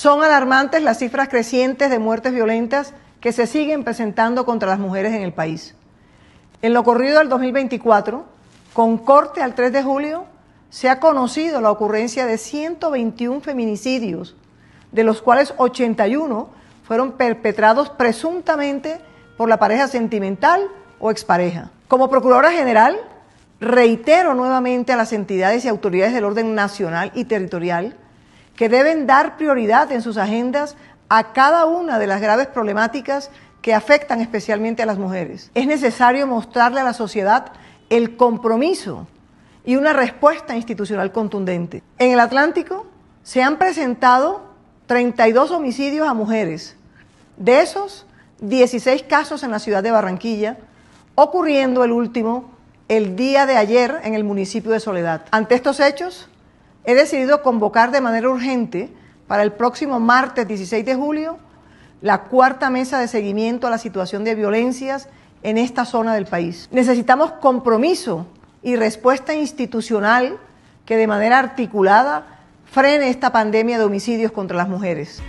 Son alarmantes las cifras crecientes de muertes violentas que se siguen presentando contra las mujeres en el país. En lo corrido del 2024, con corte al 3 de julio, se ha conocido la ocurrencia de 121 feminicidios, de los cuales 81 fueron perpetrados presuntamente por la pareja sentimental o expareja. Como Procuradora General, reitero nuevamente a las entidades y autoridades del orden nacional y territorial que deben dar prioridad en sus agendas a cada una de las graves problemáticas que afectan especialmente a las mujeres. Es necesario mostrarle a la sociedad el compromiso y una respuesta institucional contundente. En el Atlántico se han presentado 32 homicidios a mujeres. De esos, 16 casos en la ciudad de Barranquilla, ocurriendo el último el día de ayer en el municipio de Soledad. Ante estos hechos, he decidido convocar de manera urgente para el próximo martes 16 de julio la cuarta mesa de seguimiento a la situación de violencias en esta zona del país. Necesitamos compromiso y respuesta institucional que de manera articulada frene esta pandemia de homicidios contra las mujeres.